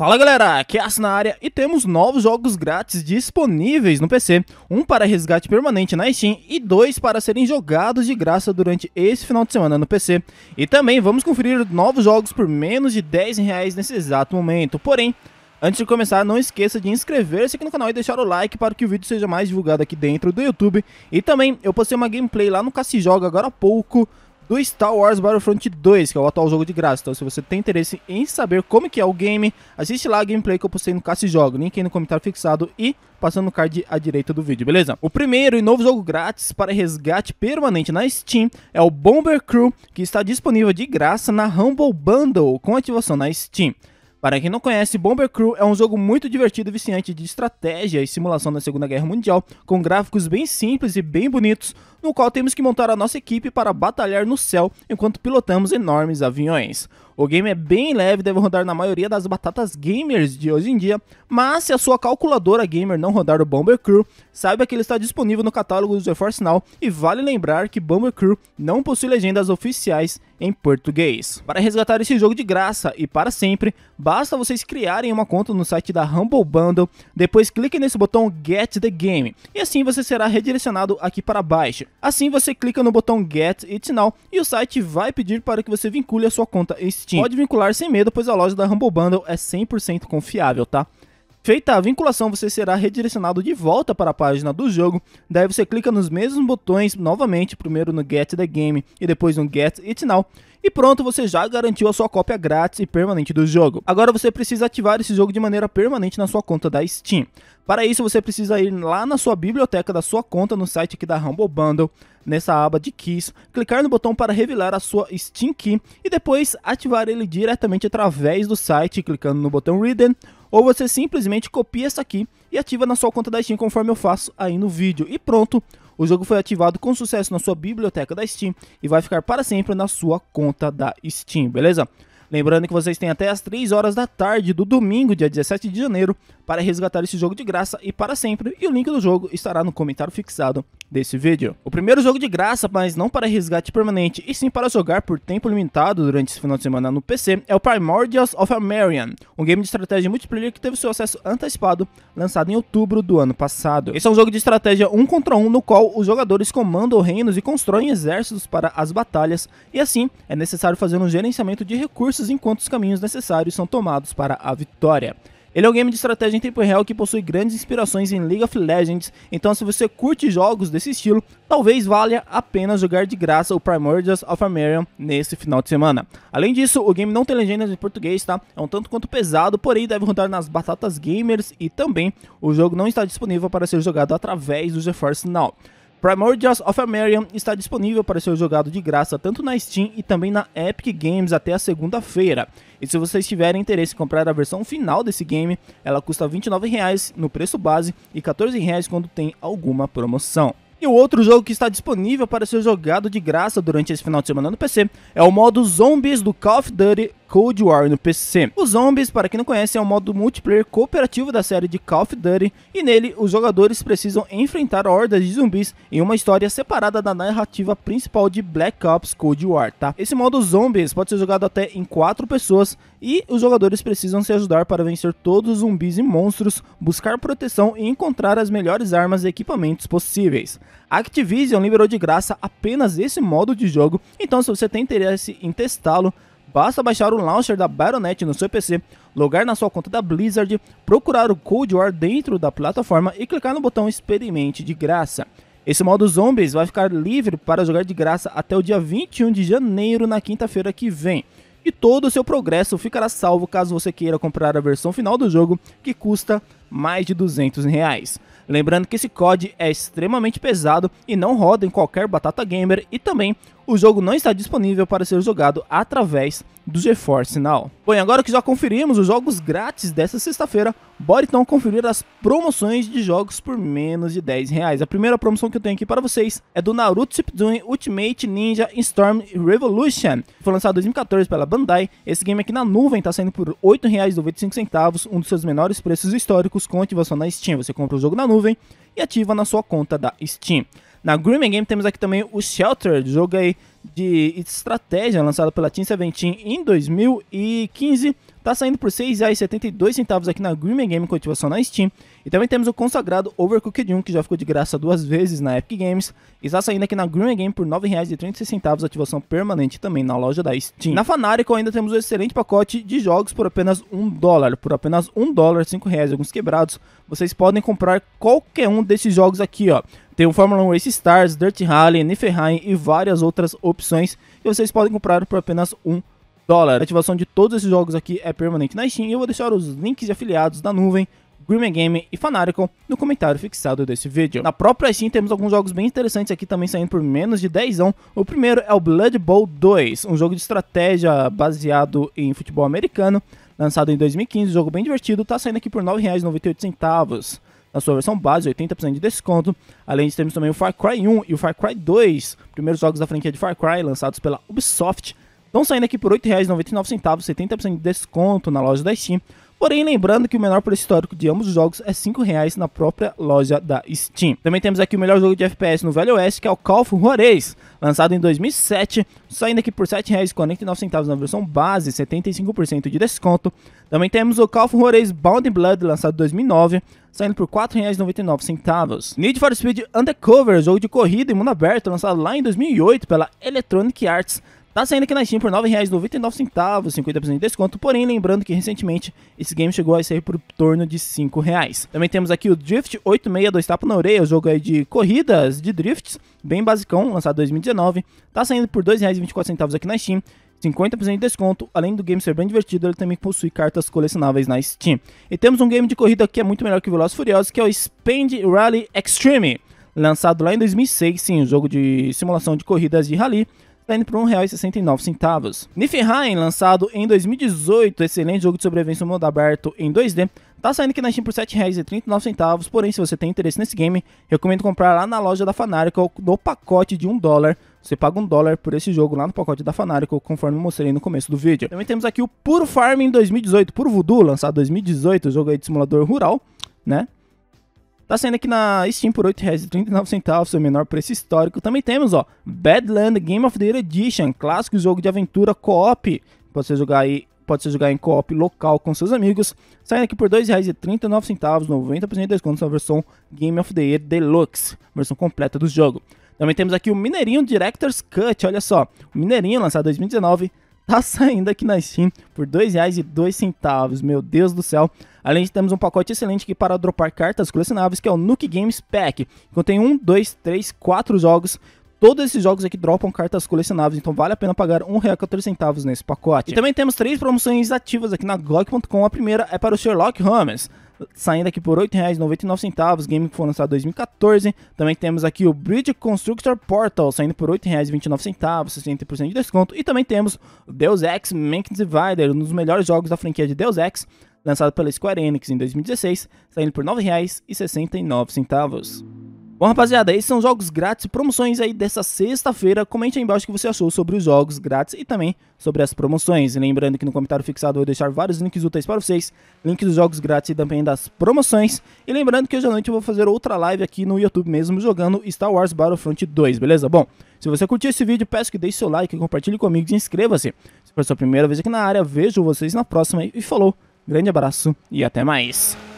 Fala galera, aqui é a na área e temos novos jogos grátis disponíveis no PC, um para resgate permanente na Steam e dois para serem jogados de graça durante esse final de semana no PC. E também vamos conferir novos jogos por menos de 10 reais nesse exato momento, porém... Antes de começar, não esqueça de inscrever-se aqui no canal e deixar o like para que o vídeo seja mais divulgado aqui dentro do YouTube. E também, eu postei uma gameplay lá no Cassi Joga agora há pouco, do Star Wars Battlefront 2, que é o atual jogo de graça. Então, se você tem interesse em saber como que é o game, assiste lá a gameplay que eu postei no Casse Jogo, link aí no comentário fixado e passando no card à direita do vídeo, beleza? O primeiro e novo jogo grátis para resgate permanente na Steam é o Bomber Crew, que está disponível de graça na Humble Bundle com ativação na Steam. Para quem não conhece, Bomber Crew é um jogo muito divertido e viciante de estratégia e simulação da Segunda Guerra Mundial, com gráficos bem simples e bem bonitos, no qual temos que montar a nossa equipe para batalhar no céu enquanto pilotamos enormes aviões. O game é bem leve e deve rodar na maioria das batatas gamers de hoje em dia, mas se a sua calculadora gamer não rodar o Bomber Crew, saiba que ele está disponível no catálogo do GeForce Now e vale lembrar que Bomber Crew não possui legendas oficiais em português. Para resgatar esse jogo de graça e para sempre, basta vocês criarem uma conta no site da Humble Bundle, depois clique nesse botão Get the Game e assim você será redirecionado aqui para baixo. Assim você clica no botão Get It Now e o site vai pedir para que você vincule a sua conta Steam. Pode vincular sem medo, pois a loja da Humble Bundle é 100% confiável, tá? Feita a vinculação, você será redirecionado de volta para a página do jogo. Daí você clica nos mesmos botões novamente, primeiro no Get the Game e depois no Get It Now. E pronto, você já garantiu a sua cópia grátis e permanente do jogo. Agora você precisa ativar esse jogo de maneira permanente na sua conta da Steam. Para isso, você precisa ir lá na sua biblioteca da sua conta no site aqui da Humble Bundle, nessa aba de keys, clicar no botão para revelar a sua Steam Key e depois ativar ele diretamente através do site, clicando no botão Reader ou você simplesmente copia essa aqui e ativa na sua conta da Steam conforme eu faço aí no vídeo. E pronto, o jogo foi ativado com sucesso na sua biblioteca da Steam e vai ficar para sempre na sua conta da Steam, beleza? Lembrando que vocês têm até as 3 horas da tarde do domingo, dia 17 de janeiro, para resgatar esse jogo de graça e para sempre, e o link do jogo estará no comentário fixado desse vídeo. O primeiro jogo de graça, mas não para resgate permanente, e sim para jogar por tempo limitado durante esse final de semana no PC, é o Primordials of Marian, um game de estratégia multiplayer que teve seu acesso antecipado, lançado em outubro do ano passado. Esse é um jogo de estratégia 1 contra 1, no qual os jogadores comandam reinos e constroem exércitos para as batalhas, e assim é necessário fazer um gerenciamento de recursos enquanto os caminhos necessários são tomados para a vitória. Ele é um game de estratégia em tempo real que possui grandes inspirações em League of Legends, então se você curte jogos desse estilo, talvez valha a pena jogar de graça o Primordials of Amerian nesse final de semana. Além disso, o game não tem legendas em português, tá? É um tanto quanto pesado, porém deve rodar nas batatas gamers e também o jogo não está disponível para ser jogado através do GeForce Now. Primordials of Amerian está disponível para ser jogado de graça tanto na Steam e também na Epic Games até a segunda-feira. E se vocês tiverem interesse em comprar a versão final desse game, ela custa R$ 29,00 no preço base e R$ 14,00 quando tem alguma promoção. E o outro jogo que está disponível para ser jogado de graça durante esse final de semana no PC é o modo Zombies do Call of Duty Cold War no PC. Os zombies, para quem não conhece, é um modo multiplayer cooperativo da série de Call of Duty e nele os jogadores precisam enfrentar hordas de zumbis em uma história separada da narrativa principal de Black Ops Cold War, tá? Esse modo zombies pode ser jogado até em quatro pessoas e os jogadores precisam se ajudar para vencer todos os zumbis e monstros, buscar proteção e encontrar as melhores armas e equipamentos possíveis. A Activision liberou de graça apenas esse modo de jogo, então se você tem interesse em testá-lo, Basta baixar o launcher da Baronet no seu PC, logar na sua conta da Blizzard, procurar o Cold War dentro da plataforma e clicar no botão Experimente de graça. Esse modo Zombies vai ficar livre para jogar de graça até o dia 21 de janeiro, na quinta-feira que vem. E todo o seu progresso ficará salvo caso você queira comprar a versão final do jogo, que custa mais de 200 reais. Lembrando que esse COD é extremamente pesado e não roda em qualquer batata gamer e também o jogo não está disponível para ser jogado através do GeForce Now. Bom, agora que já conferimos os jogos grátis dessa sexta-feira, bora então conferir as promoções de jogos por menos de 10 reais. A primeira promoção que eu tenho aqui para vocês é do Naruto Shippuden Ultimate Ninja Storm Revolution. Foi lançado em 2014 pela Bandai. Esse game aqui na nuvem está saindo por R$ 8,95, um dos seus menores preços históricos com ativação na Steam. Você compra o jogo na nuvem e ativa na sua conta da Steam. Na Grooming Game temos aqui também o Shelter, jogo aí de estratégia lançado pela Team Seventeen em 2015. Está saindo por R$ 6,72 aqui na Green Game com ativação na Steam. E também temos o consagrado Overcooked 1, que já ficou de graça duas vezes na Epic Games. E está saindo aqui na Green Game por R$ 9,36, ativação permanente também na loja da Steam. Na Fanarico ainda temos o um excelente pacote de jogos por apenas um dólar. Por apenas um dólar, cinco reais alguns quebrados, vocês podem comprar qualquer um desses jogos aqui, ó. Tem o Fórmula 1 Race Stars, Dirt Rally, Niflheim e várias outras opções e vocês podem comprar por apenas um dólar. A ativação de todos esses jogos aqui é permanente na Steam e eu vou deixar os links de afiliados da nuvem Grim Game e Fanatical no comentário fixado desse vídeo. Na própria Steam temos alguns jogos bem interessantes aqui também saindo por menos de 10 anos. O primeiro é o Blood Bowl 2, um jogo de estratégia baseado em futebol americano, lançado em 2015, jogo bem divertido, tá saindo aqui por R$ 9,98 na sua versão base, 80% de desconto. Além de termos também o Far Cry 1 e o Far Cry 2, primeiros jogos da franquia de Far Cry, lançados pela Ubisoft. Estão saindo aqui por R$ 8,99, 70% de desconto na loja da Steam. Porém, lembrando que o menor preço histórico de ambos os jogos é R$ 5,00 na própria loja da Steam. Também temos aqui o melhor jogo de FPS no Velho Oeste, que é o Call of Juarez, lançado em 2007, saindo aqui por R$ 7,49 na versão base, 75% de desconto. Também temos o Call of Juarez Bound Blood, lançado em 2009, saindo por R$ 4,99. Need for Speed Undercover, jogo de corrida e mundo aberto, lançado lá em 2008 pela Electronic Arts, Tá saindo aqui na Steam por R$ 9,99, 50% de desconto, porém lembrando que recentemente esse game chegou a sair por torno de R$ reais. Também temos aqui o Drift dois Tapa tá na Orelha, o jogo aí de corridas de drifts, bem basicão, lançado em 2019. Tá saindo por R$ 2,24 aqui na Steam. 50% de desconto, além do game ser bem divertido, ele também possui cartas colecionáveis na Steam. E temos um game de corrida que é muito melhor que Veloz Furiosos, que é o Spend Rally Extreme, lançado lá em 2006, sim, um jogo de simulação de corridas de rally, Saindo tá por R$ 1,69. Niflheim, lançado em 2018, excelente jogo de sobrevivência no mundo aberto em 2D, Tá saindo aqui na Steam por R$ 7,39, porém se você tem interesse nesse game, recomendo comprar lá na loja da Fanarical no pacote de 1 dólar. Você paga um dólar por esse jogo lá no pacote da Fanarico, conforme mostrei no começo do vídeo. Também temos aqui o Puro Farm em 2018, Puro Voodoo, lançado em 2018, jogo aí de simulador rural, né? Tá saindo aqui na Steam por R$ 8,39, seu menor preço histórico. Também temos, ó, Badland Game of the Year Edition, clássico jogo de aventura co-op. Pode ser jogar aí pode ser jogar em co-op local com seus amigos, saindo aqui por R$ 2,39, 90% de desconto na versão Game of the Year Deluxe, versão completa do jogo. Também temos aqui o Mineirinho Director's Cut, olha só, o Mineirinho lançado em 2019, tá saindo aqui na Steam por R$ 2,02. Meu Deus do céu. Além de temos um pacote excelente aqui para dropar cartas colecionáveis, que é o Nuke Games Pack. Contém um, dois, três, quatro jogos Todos esses jogos aqui dropam cartas colecionáveis, então vale a pena pagar R$ centavos nesse pacote. E também temos três promoções ativas aqui na GOG.com. A primeira é para o Sherlock Holmes saindo aqui por R$ 8,99, game que foi lançado em 2014. Também temos aqui o Bridge Constructor Portal, saindo por R$ 8,29, 60% de desconto. E também temos Deus Ex Mankind Divider, um dos melhores jogos da franquia de Deus Ex, lançado pela Square Enix em 2016, saindo por R$ 9,69. Bom, rapaziada, esses são jogos grátis e promoções aí dessa sexta-feira. Comente aí embaixo o que você achou sobre os jogos grátis e também sobre as promoções. Lembrando que no comentário fixado eu vou deixar vários links úteis para vocês, links dos jogos grátis e também das promoções. E lembrando que hoje à noite eu vou fazer outra live aqui no YouTube mesmo, jogando Star Wars Battlefront 2, beleza? Bom, se você curtiu esse vídeo, peço que deixe seu like, compartilhe comigo e inscreva-se. Se for a sua primeira vez aqui na área, vejo vocês na próxima e falou, grande abraço e até mais!